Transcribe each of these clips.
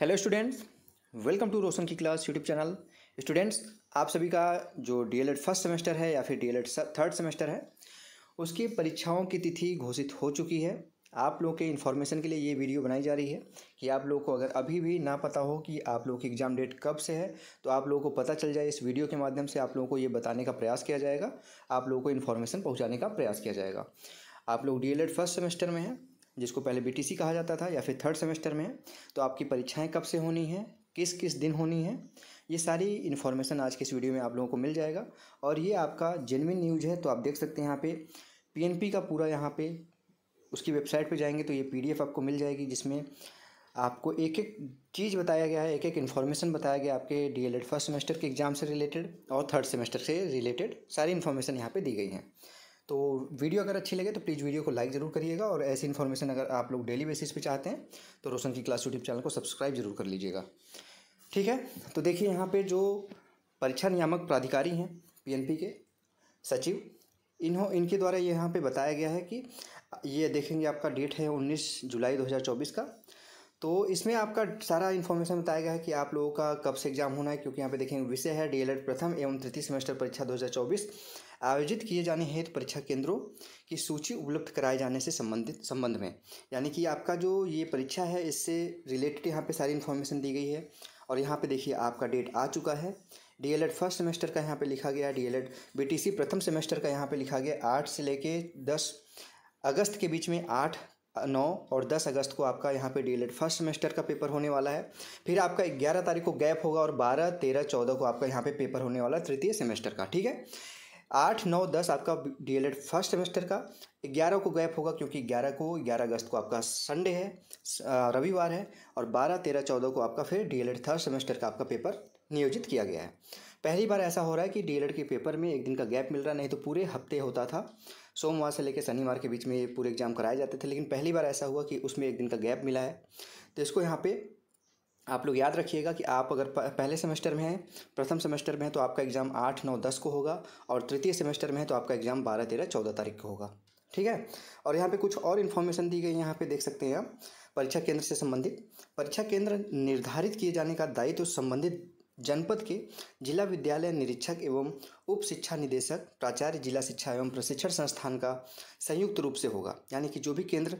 hello students welcome to Roshan की class YouTube channel students आप सभी का जो डी एल फर्स्ट सेमेस्टर है या फिर डी एल थर्ड सेमेस्टर है उसकी परीक्षाओं की तिथि घोषित हो चुकी है आप लोग के इन्फॉर्मेशन के लिए ये वीडियो बनाई जा रही है कि आप लोगों को अगर अभी भी ना पता हो कि आप लोग की एग्ज़ाम डेट कब से है तो आप लोगों को पता चल जाए इस वीडियो के माध्यम से आप लोगों को ये बताने का प्रयास किया जाएगा आप लोगों को इन्फॉर्मेशन पहुँचाने का प्रयास किया जाएगा आप लोग डी फर्स्ट सेमेस्टर में हैं जिसको पहले बी कहा जाता था या फिर थर्ड सेमेस्टर में तो आपकी परीक्षाएँ कब से होनी हैं किस किस दिन होनी है ये सारी इन्फॉर्मेशन आज के इस वीडियो में आप लोगों को मिल जाएगा और ये आपका जेनविन न्यूज़ है तो आप देख सकते हैं यहाँ पे पीएनपी का पूरा यहाँ पे उसकी वेबसाइट पे जाएंगे तो ये पीडीएफ आपको मिल जाएगी जिसमें आपको एक एक चीज़ बताया गया है एक एक इन्फॉर्मेशन बताया गया आपके डी फर्स्ट सेमेस्टर के एग्ज़ाम से रिलेटेड और थर्ड सेमेस्टर से रिलेटेड सारी इन्फॉर्मेशन यहाँ पर दी गई हैं तो वीडियो अगर अच्छी लगे तो प्लीज़ वीडियो को लाइक ज़रूर करिएगा और ऐसी इन्फॉर्मेशन अगर आप लोग डेली बेसिस पे चाहते हैं तो रोशन की क्लास यूट्यूब चैनल को सब्सक्राइब जरूर कर लीजिएगा ठीक है तो देखिए यहाँ पे जो परीक्षा नियामक प्राधिकारी हैं पीएनपी के सचिव इन्हों इनके द्वारा यहाँ पर बताया गया है कि ये देखेंगे आपका डेट है उन्नीस जुलाई दो का तो इसमें आपका सारा इन्फॉर्मेशन बताया गया है कि आप लोगों का कब से एग्ज़ाम होना है क्योंकि यहाँ पे देखेंगे विषय है डी प्रथम एवं तृतीय सेमेस्टर परीक्षा 2024 आयोजित किए जाने हेतु परीक्षा केंद्रों की सूची उपलब्ध कराए जाने से संबंधित संबंध में यानी कि आपका जो ये परीक्षा है इससे रिलेटेड यहाँ पर सारी इन्फॉर्मेशन दी गई है और यहाँ पर देखिए आपका डेट आ चुका है D L Ed first semester का यहाँ पर लिखा गया D L Ed B T C प्रथम सेमेस्टर का यहाँ पर लिखा गया आठ से लेके दस अगस्त के बीच में आठ नौ और दस अगस्त को आपका यहाँ पे डीएलएड फर्स्ट सेमेस्टर का पेपर होने वाला है फिर आपका ग्यारह तारीख को गैप होगा और बारह तेरह चौदह को आपका यहाँ पे पेपर होने वाला तृतीय सेमेस्टर का ठीक है आठ नौ दस आपका डीएलएड फर्स्ट सेमेस्टर का ग्यारह को गैप होगा क्योंकि ग्यारह को ग्यारह अगस्त को आपका संडे है रविवार है और बारह तेरह चौदह को आपका फिर डीएलएड थर्ड सेमेस्टर का आपका पेपर नियोजित किया गया है पहली बार ऐसा हो रहा है कि डीएलएड के पेपर में एक दिन का गैप मिल रहा नहीं तो पूरे हफ्ते होता था सोमवार से लेकर शनिवार के बीच में ये पूरे एग्ज़ाम कराए जाते थे लेकिन पहली बार ऐसा हुआ कि उसमें एक दिन का गैप मिला है तो इसको यहाँ पे आप लोग याद रखिएगा कि आप अगर पहले सेमेस्टर में हैं प्रथम सेमेस्टर में हैं तो आपका एग्ज़ाम आठ नौ दस को होगा और तृतीय सेमेस्टर में है तो आपका एग्ज़ाम बारह तेरह चौदह तारीख को होगा ठीक है और यहाँ पे कुछ और इन्फॉर्मेशन दी गई यहाँ पे देख सकते हैं आप परीक्षा केंद्र से संबंधित परीक्षा केंद्र निर्धारित किए जाने का दायित्व तो संबंधित जनपद के जिला विद्यालय निरीक्षक एवं उप शिक्षा निदेशक प्राचार्य जिला शिक्षा एवं प्रशिक्षण संस्थान का संयुक्त रूप से होगा यानी कि जो भी केंद्र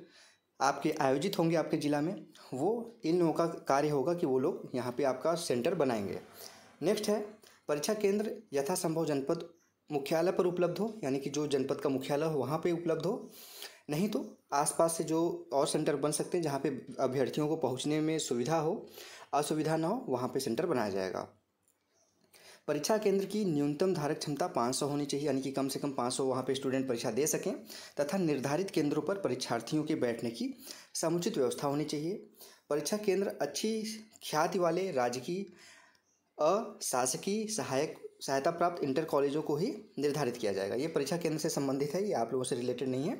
आपके आयोजित होंगे आपके ज़िला में वो इन लोगों का कार्य होगा कि वो लोग यहाँ पे आपका सेंटर बनाएंगे नेक्स्ट है परीक्षा केंद्र यथासंभव जनपद मुख्यालय पर उपलब्ध हो यानी कि जो जनपद का मुख्यालय हो वहाँ पर उपलब्ध हो नहीं तो आसपास से जो और सेंटर बन सकते हैं जहाँ पे अभ्यर्थियों को पहुँचने में सुविधा हो असुविधा न हो वहाँ पर सेंटर बनाया जाएगा परीक्षा केंद्र की न्यूनतम धारक क्षमता 500 होनी चाहिए यानी कि कम से कम 500 सौ वहाँ पर स्टूडेंट परीक्षा दे सकें तथा निर्धारित केंद्रों पर परीक्षार्थियों के बैठने की समुचित व्यवस्था होनी चाहिए परीक्षा केंद्र अच्छी ख्याति वाले राजकीय अशासकीय सहायक सहायता प्राप्त इंटर कॉलेजों को ही निर्धारित किया जाएगा ये परीक्षा केंद्र से संबंधित है ये आप लोगों से रिलेटेड नहीं है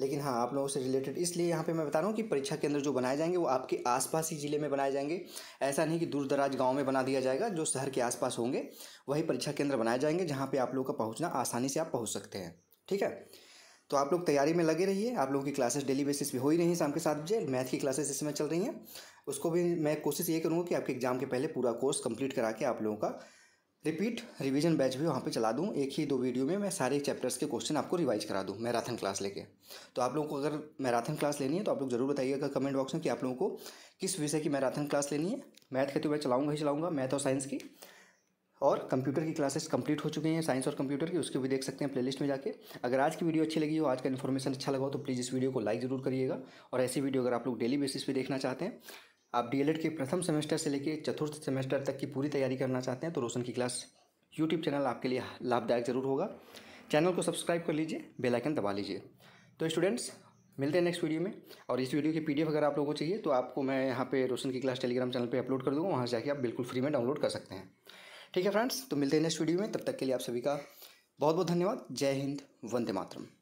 लेकिन हाँ आप लोगों से रिलेटेड इसलिए यहाँ पे मैं बता रहा हूँ कि परीक्षा केंद्र जो बनाए जाएंगे वो आपके आसपास ही ज़िले में बनाए जाएंगे ऐसा नहीं कि दूर दराज गाँव में बना दिया जाएगा जो शहर के आसपास होंगे वही परीक्षा केंद्र बनाए जाएंगे जहाँ पर आप लोगों का पहुँचना आसानी से आप पहुँच सकते हैं ठीक है तो आप लोग तैयारी में लगे रहिए आप लोगों की क्लासेस डेली बेसिस पे हो ही नहीं शाम के सात बजे मैथ की क्लासेस इसमें चल रही हैं उसको भी मैं कोशिश ये करूँगा कि आपके एग्जाम के पहले पूरा कोर्स कंप्लीट करा के आप लोगों का रिपीट रिवीजन बैच भी वहाँ पे चला दूँ एक ही दो वीडियो में मैं सारे चैप्टर्स के क्वेश्चन आपको रिवाइज करा दूँ मैराथन क्लास लेके तो आप लोगों को अगर मैराथन क्लास लेनी है तो आप लोग जरूर बताइएगा कमेंट बॉक्स में कि आप लोगों को किस विषय की मैराथन क्लास लेनी है मैथ के तो मैं चलाऊँगा ही चलाऊँगा मैथ और साइंस की और कंप्यूटर की क्लासेस कंप्लीट हो चुकी हैं साइंस और कंप्यूटर की उसके भी देख सकते हैं प्लेलिस्ट में जाकर अगर आज की वीडियो अच्छी लगी हो आज का इन्फॉर्मेशन अच्छा लगा हो तो प्लीज़ इस वीडियो को लाइक ज़रूर करिएगा और ऐसी वीडियो अगर आप लोग डेली बेसिस पे देखना चाहते हैं आप एड के प्रथम सेमेस्टर से लेकर चतुर्थ सेमेस्टर तक की पूरी तैयारी करना चाहते हैं तो रोशन की क्लास यूट्यूब चैनल आपके लिए लाभदायक ज़रूर होगा चैनल को सब्सक्राइब कर लीजिए बेल आइकन दबा लीजिए तो स्टूडेंट्स मिलते हैं नेक्स्ट वीडियो में और इस वीडियो की एफ अगर आप लोगों को चाहिए तो आपको मैं यहाँ पे रोशन की क्लास टेलीग्राम चैनल पे अपलोड कर दूँगा वहाँ से जाके आप बिल्कुल फ्री में डाउनलोड कर सकते हैं ठीक है फ्रेंड्स तो मिलते हैं नेक्स्ट वीडियो में तब तक के लिए आप सभी का बहुत बहुत धन्यवाद जय हिंद वंदे मातरम